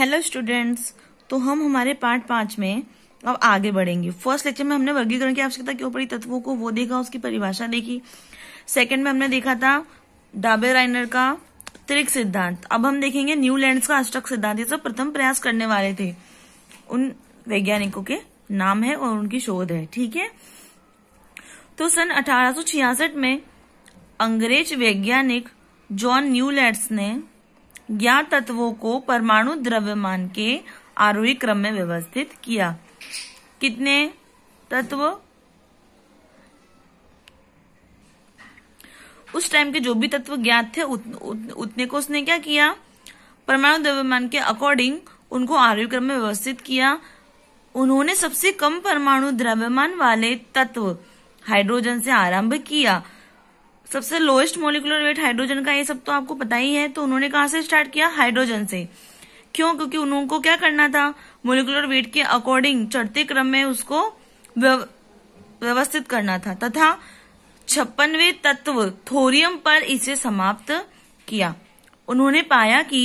hello students तो हम हमारे पार्ट पांच में अब आगे बढ़ेंगे फर्स्ट लेक्चर में हमने वर्गीकरण की आवश्यकता क्यों पड़ी तत्वों को वो देखा उसकी परिभाषा देखी सेकंड में हमने देखा था डाबे राइनर का त्रिक सिद्धांत अब हम देखेंगे लैंड का अष्टक सिद्धांत ये सब प्रथम प्रयास करने वाले थे उन वैज्ञानिकों के नाम है और उनकी शोध है ठीक है तो सन अठारह में अंग्रेज वैज्ञानिक जॉन न्यूलैंड्स ने ज्ञात तत्वों को परमाणु द्रव्यमान के आरोही क्रम में व्यवस्थित किया कितने तत्व उस टाइम के जो भी तत्व ज्ञात थे उत, उत, उतने को उसने क्या किया परमाणु द्रव्यमान के अकॉर्डिंग उनको आरोही क्रम में व्यवस्थित किया उन्होंने सबसे कम परमाणु द्रव्यमान वाले तत्व हाइड्रोजन से आरंभ किया सबसे लोएस्ट मोलिकुलर वेट हाइड्रोजन का ये सब तो आपको पता ही है तो उन्होंने कहा से स्टार्ट किया हाइड्रोजन से क्यों क्योंकि उनको क्या करना था मोलिकुलर वेट के अकॉर्डिंग चढ़ते क्रम में उसको व्यवस्थित करना था तथा छप्पनवे तत्व थोरियम पर इसे समाप्त किया उन्होंने पाया कि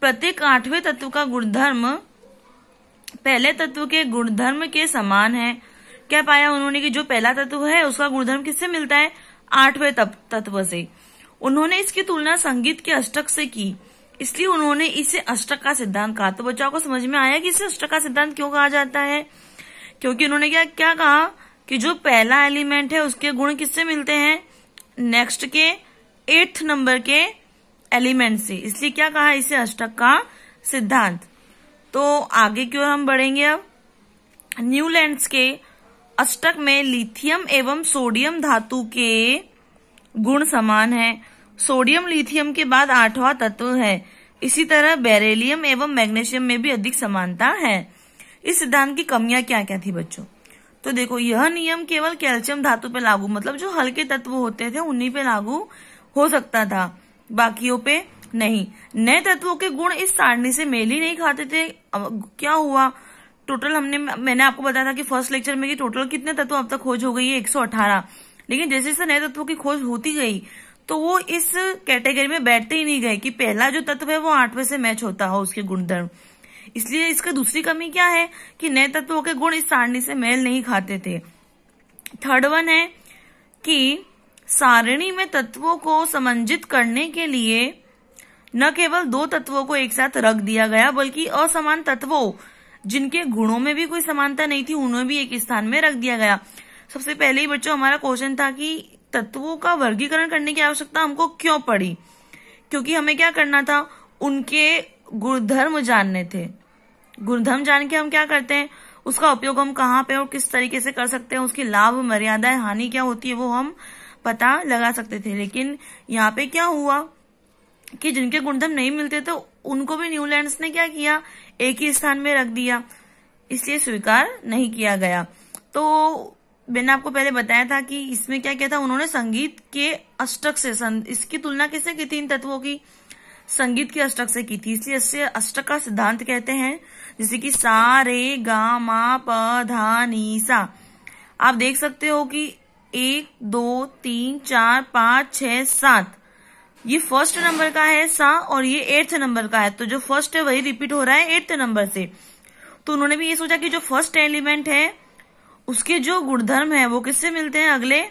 प्रत्येक आठवें तत्व का गुणधर्म पहले तत्व के गुणधर्म के समान है क्या पाया उन्होंने कि जो पहला तत्व है उसका गुणधर्म किससे मिलता है आठवें तत्व से उन्होंने इसकी तुलना संगीत के अष्टक से की इसलिए उन्होंने इसे अष्टक का सिद्धांत कहा तो बच्चों को समझ में आया कि इसे अष्टक का सिद्धांत क्यों कहा जाता है क्योंकि उन्होंने क्या क्या कहा कि जो पहला एलिमेंट है उसके गुण किससे मिलते हैं नेक्स्ट के एट्थ नंबर के एलिमेंट से इसलिए क्या कहा इसे अष्टक का सिद्धांत तो आगे क्यों हम बढ़ेंगे अब न्यूलैंड्स के अष्टक में लिथियम एवं सोडियम धातु के गुण समान है सोडियम लिथियम के बाद आठवां तत्व है इसी तरह बेरेलियम एवं मैग्नेशियम में भी अधिक समानता है इस सिद्धांत की कमियां क्या क्या थी बच्चों तो देखो यह नियम केवल कैल्शियम धातु पे लागू मतलब जो हल्के तत्व होते थे उन्हीं पे लागू हो सकता था बाकियों पे नहीं नए तत्वों के गुण इस सारणी से मेल ही नहीं खाते थे क्या हुआ टोटल हमने मैंने आपको बताया था कि फर्स्ट लेक्चर में कि टोटल कितने तत्व अब तक खोज हो गई है 118 लेकिन जैसे जैसे नए तत्वों की खोज होती गई तो वो इस कैटेगरी में बैठते ही नहीं गए कि पहला जो तत्व है वो आठवें से मैच होता हो उसके गुणधर्म इसलिए इसका दूसरी कमी क्या है कि नए तत्वों के गुण इस सारणी से मेल नहीं खाते थे थर्ड वन है कि सारणी में तत्वों को समंजित करने के लिए न केवल दो तत्वों को एक साथ रख दिया गया बल्कि असमान तत्वों जिनके गुणों में भी कोई समानता नहीं थी उन्हें भी एक स्थान में रख दिया गया सबसे पहले ही बच्चों हमारा क्वेश्चन था कि तत्वों का वर्गीकरण करने की आवश्यकता हमको क्यों पड़ी क्योंकि हमें क्या करना था उनके गुणधर्म जानने थे गुणधर्म जान के हम क्या करते हैं उसका उपयोग हम कहाँ पे और किस तरीके से कर सकते हैं उसकी लाभ मर्यादा हानि क्या होती है वो हम पता लगा सकते थे लेकिन यहाँ पे क्या हुआ कि जिनके गुणधर्म नहीं मिलते तो उनको भी न्यूलैंड्स ने क्या किया एक ही स्थान में रख दिया इसलिए स्वीकार नहीं किया गया तो मैंने आपको पहले बताया था कि इसमें क्या क्या था उन्होंने संगीत के अष्टक से सं... इसकी तुलना किसने की थी इन तत्वों की संगीत के अष्टक से की थी इसलिए इससे अष्टक का सिद्धांत कहते हैं जैसे कि सा रे गा मा प धा नी सा आप देख सकते हो कि एक दो तीन चार पांच छह सात ये फर्स्ट नंबर का है सा और ये एट्थ नंबर का है तो जो फर्स्ट है वही रिपीट हो रहा है एट्थ नंबर से तो उन्होंने भी ये सोचा कि जो फर्स्ट एलिमेंट है उसके जो गुणधर्म है वो किससे मिलते हैं अगले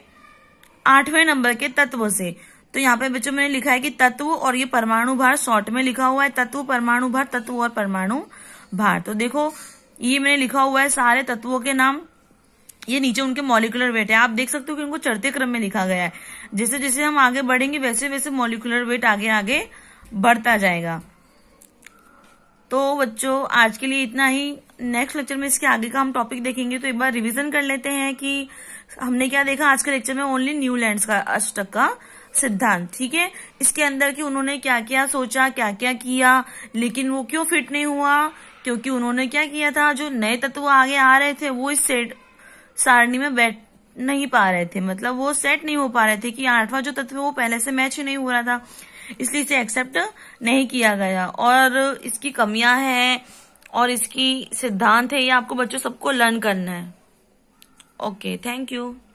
आठवें नंबर के तत्व से तो यहाँ पे बच्चों मैंने लिखा है कि तत्व और ये परमाणु भार शॉर्ट में लिखा हुआ है तत्व परमाणु भार तत्व और परमाणु भार तो देखो ये मैंने लिखा हुआ है सारे तत्वों के नाम ये नीचे उनके मॉलिकुलर वेट है आप देख सकते हो कि उनको चढ़ते क्रम में लिखा गया है जैसे जैसे हम आगे बढ़ेंगे वैसे वैसे मॉलिकुलर वेट आगे आगे बढ़ता जाएगा तो बच्चों आज के लिए इतना ही नेक्स्ट लेक्चर में इसके आगे का हम टॉपिक देखेंगे तो एक बार रिविजन कर लेते हैं कि हमने क्या देखा आज के लेक्चर में ओनली न्यू लैंड का अष्टक का सिद्धांत ठीक है इसके अंदर की उन्होंने क्या क्या सोचा क्या क्या किया लेकिन वो क्यों फिट नहीं हुआ क्योंकि उन्होंने क्या किया था जो नए तत्व आगे आ रहे थे वो इस सेट सारणी में बैठ नहीं पा रहे थे मतलब वो सेट नहीं हो पा रहे थे कि आठवां जो तत्व है वो पहले से मैच ही नहीं हो रहा था इसलिए इसे एक्सेप्ट नहीं किया गया और इसकी कमियां हैं और इसकी सिद्धांत है ये आपको बच्चों सबको लर्न करना है ओके थैंक यू